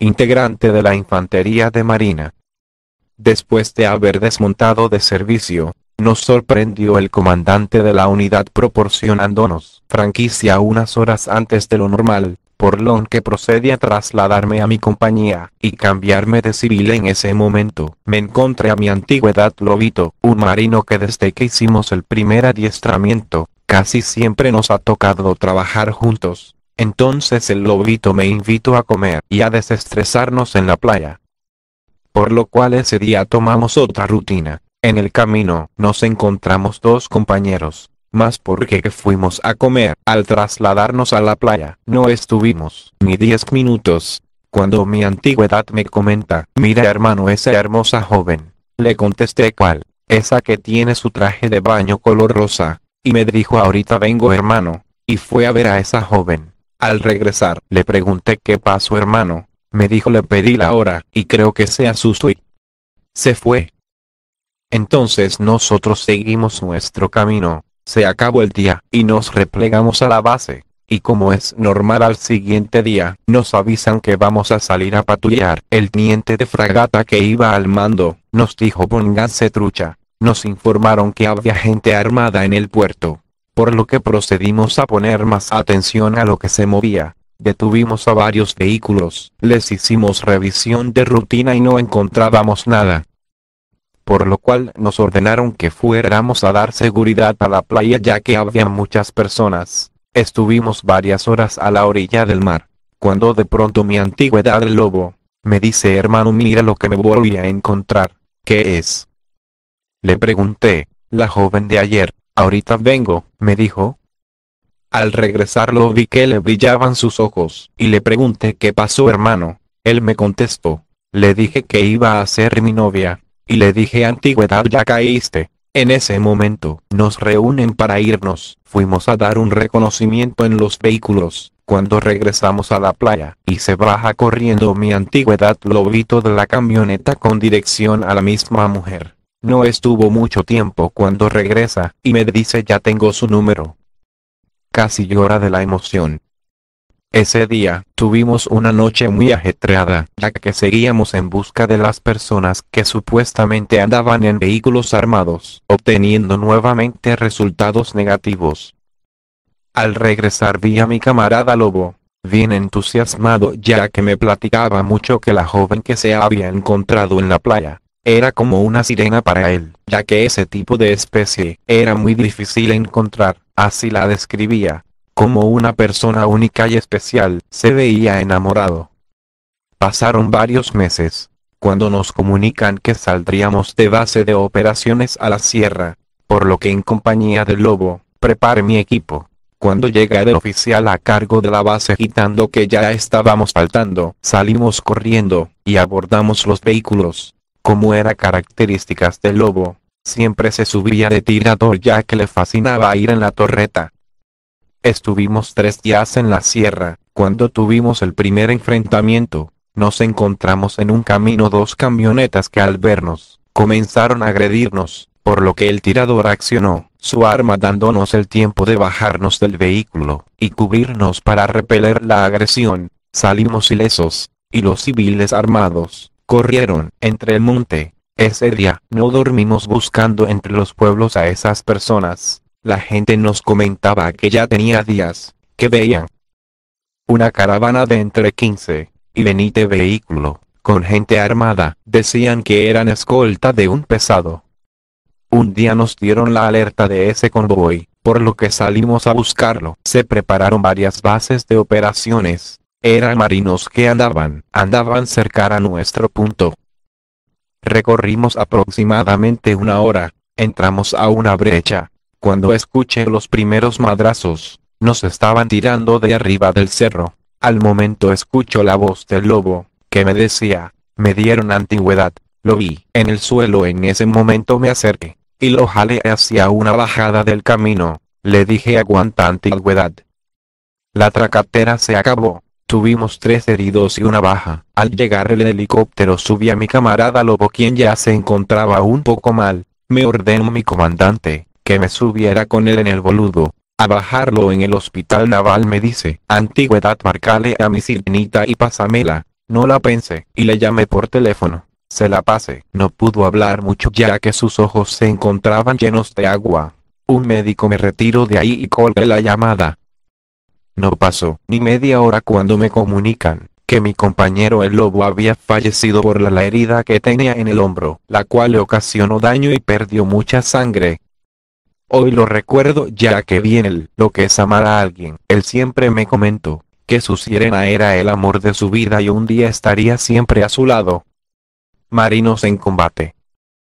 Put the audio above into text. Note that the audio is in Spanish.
integrante de la Infantería de Marina. Después de haber desmontado de servicio, nos sorprendió el comandante de la unidad proporcionándonos franquicia unas horas antes de lo normal, por lo que procedí a trasladarme a mi compañía y cambiarme de civil en ese momento. Me encontré a mi antigüedad Lobito, un marino que desde que hicimos el primer adiestramiento, casi siempre nos ha tocado trabajar juntos entonces el lobito me invitó a comer y a desestresarnos en la playa. Por lo cual ese día tomamos otra rutina. En el camino nos encontramos dos compañeros, más porque que fuimos a comer. Al trasladarnos a la playa no estuvimos ni diez minutos. Cuando mi antigüedad me comenta, mira hermano esa hermosa joven, le contesté cuál, esa que tiene su traje de baño color rosa, y me dijo ahorita vengo hermano, y fue a ver a esa joven. Al regresar, le pregunté qué pasó hermano, me dijo le pedí la hora, y creo que se asustó y se fue. Entonces nosotros seguimos nuestro camino, se acabó el día, y nos replegamos a la base, y como es normal al siguiente día, nos avisan que vamos a salir a patrullar. El teniente de fragata que iba al mando, nos dijo pónganse trucha, nos informaron que había gente armada en el puerto, por lo que procedimos a poner más atención a lo que se movía. Detuvimos a varios vehículos, les hicimos revisión de rutina y no encontrábamos nada. Por lo cual nos ordenaron que fuéramos a dar seguridad a la playa ya que había muchas personas. Estuvimos varias horas a la orilla del mar, cuando de pronto mi antigüedad el lobo, me dice hermano mira lo que me voy a encontrar, ¿qué es? Le pregunté, la joven de ayer, Ahorita vengo, me dijo. Al regresar lo vi que le brillaban sus ojos, y le pregunté qué pasó hermano. Él me contestó. Le dije que iba a ser mi novia, y le dije antigüedad ya caíste. En ese momento, nos reúnen para irnos. Fuimos a dar un reconocimiento en los vehículos. Cuando regresamos a la playa y se baja corriendo mi antigüedad, lo vi de la camioneta con dirección a la misma mujer. No estuvo mucho tiempo cuando regresa, y me dice ya tengo su número. Casi llora de la emoción. Ese día, tuvimos una noche muy ajetreada, ya que seguíamos en busca de las personas que supuestamente andaban en vehículos armados, obteniendo nuevamente resultados negativos. Al regresar vi a mi camarada Lobo, bien entusiasmado ya que me platicaba mucho que la joven que se había encontrado en la playa, era como una sirena para él, ya que ese tipo de especie era muy difícil encontrar, así la describía. Como una persona única y especial, se veía enamorado. Pasaron varios meses, cuando nos comunican que saldríamos de base de operaciones a la sierra, por lo que en compañía del lobo, prepare mi equipo. Cuando llega el oficial a cargo de la base gritando que ya estábamos faltando, salimos corriendo, y abordamos los vehículos. Como era características del lobo, siempre se subía de tirador ya que le fascinaba ir en la torreta. Estuvimos tres días en la sierra, cuando tuvimos el primer enfrentamiento, nos encontramos en un camino dos camionetas que al vernos, comenzaron a agredirnos, por lo que el tirador accionó su arma dándonos el tiempo de bajarnos del vehículo, y cubrirnos para repeler la agresión, salimos ilesos, y los civiles armados, corrieron, entre el monte. Ese día, no dormimos buscando entre los pueblos a esas personas. La gente nos comentaba que ya tenía días, que veían una caravana de entre 15 y 20 vehículo, con gente armada, decían que eran escolta de un pesado. Un día nos dieron la alerta de ese convoy, por lo que salimos a buscarlo. Se prepararon varias bases de operaciones, eran marinos que andaban, andaban cerca a nuestro punto. Recorrimos aproximadamente una hora, entramos a una brecha. Cuando escuché los primeros madrazos, nos estaban tirando de arriba del cerro. Al momento escucho la voz del lobo, que me decía, me dieron antigüedad, lo vi en el suelo en ese momento me acerqué, y lo jalé hacia una bajada del camino, le dije aguanta antigüedad. La tracatera se acabó, Tuvimos tres heridos y una baja. Al llegar el helicóptero subí a mi camarada Lobo quien ya se encontraba un poco mal. Me ordenó mi comandante, que me subiera con él en el boludo. A bajarlo en el hospital naval me dice, antigüedad marcale a mi sirenita y pásamela. No la pensé, y le llamé por teléfono. Se la pasé. No pudo hablar mucho ya que sus ojos se encontraban llenos de agua. Un médico me retiró de ahí y colgué la llamada. No pasó ni media hora cuando me comunican que mi compañero el lobo había fallecido por la, herida que tenía en el hombro, la cual le ocasionó daño y perdió mucha sangre. Hoy lo recuerdo ya que bien él, lo que es amar a alguien, él siempre me comentó, que su sirena era el amor de su vida y un día estaría siempre a su lado. Marinos en combate.